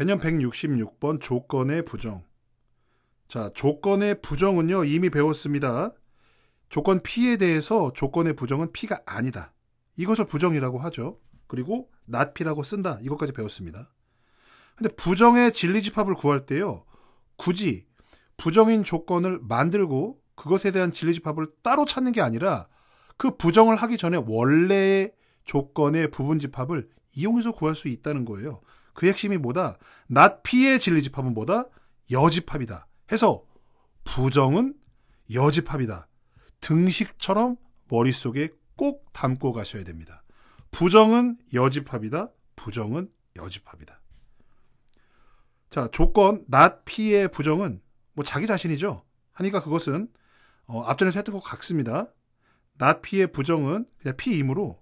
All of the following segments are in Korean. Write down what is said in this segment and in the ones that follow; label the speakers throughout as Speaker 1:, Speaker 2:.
Speaker 1: 개념 166번 조건의 부정. 자, 조건의 부정은요, 이미 배웠습니다. 조건 P에 대해서 조건의 부정은 P가 아니다. 이것을 부정이라고 하죠. 그리고 not P라고 쓴다. 이것까지 배웠습니다. 근데 부정의 진리집합을 구할 때요, 굳이 부정인 조건을 만들고 그것에 대한 진리집합을 따로 찾는 게 아니라 그 부정을 하기 전에 원래의 조건의 부분집합을 이용해서 구할 수 있다는 거예요. 그 핵심이 뭐다? 낫피의 진리집합은 뭐다? 여집합이다. 해서 부정은 여집합이다. 등식처럼 머릿속에 꼭 담고 가셔야 됩니다. 부정은 여집합이다. 부정은 여집합이다. 자, 조건, 낫, 피의 부정은 뭐 자기 자신이죠. 하니까 그것은 어, 앞전에서 했던 것 같습니다. 낫, 피의 부정은 그냥 피이므로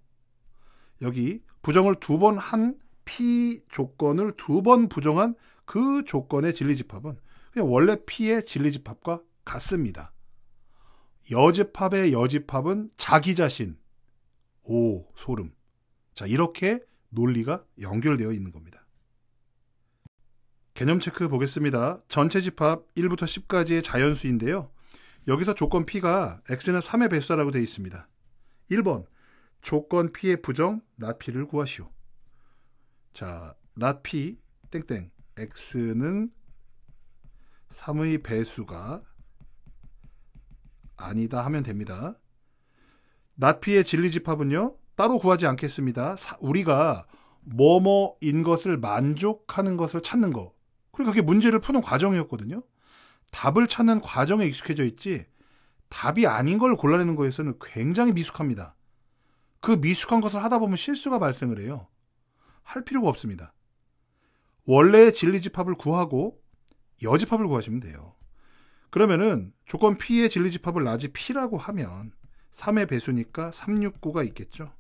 Speaker 1: 여기 부정을 두번한 P 조건을 두 번 부정한 그 조건의 진리집합은 그냥 원래 P의 진리집합과 같습니다. 여집합의 여집합은 자기 자신. 오, 소름. 자, 이렇게 논리가 연결되어 있는 겁니다. 개념 체크 보겠습니다. 전체 집합 1부터 10까지의 자연수인데요. 여기서 조건 P가 X는 3의 배수라고 되어 있습니다. 1번, 조건 P의 부정, 나피를 구하시오. 자, not p 땡땡 x는 3의 배수가 아니다 하면 됩니다. not p의 진리 집합은요. 따로 구하지 않겠습니다. 사, 우리가 뭐뭐인 것을 만족하는 것을 찾는 거. 그리고 그게 문제를 푸는 과정이었거든요. 답을 찾는 과정에 익숙해져 있지 답이 아닌 걸 골라내는 거에서는 굉장히 미숙합니다. 그 미숙한 것을 하다 보면 실수가 발생을 해요. 할 필요가 없습니다. 원래의 진리 집합을 구하고 여집합을 구하시면 돼요. 그러면은 조건 P의 진리 집합을 낮이 P라고 하면 3의 배수니까 369가 있겠죠.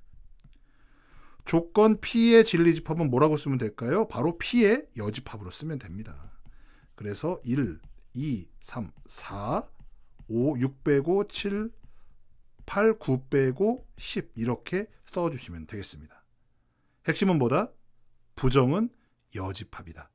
Speaker 1: 조건 P의 진리 집합은 뭐라고 쓰면 될까요? 바로 P의 여집합으로 쓰면 됩니다. 그래서 1, 2, 3, 4, 5, 6 빼고 7, 8, 9 빼고 10 이렇게 써주시면 되겠습니다. 핵심은 뭐다? 부정은 여지팝이다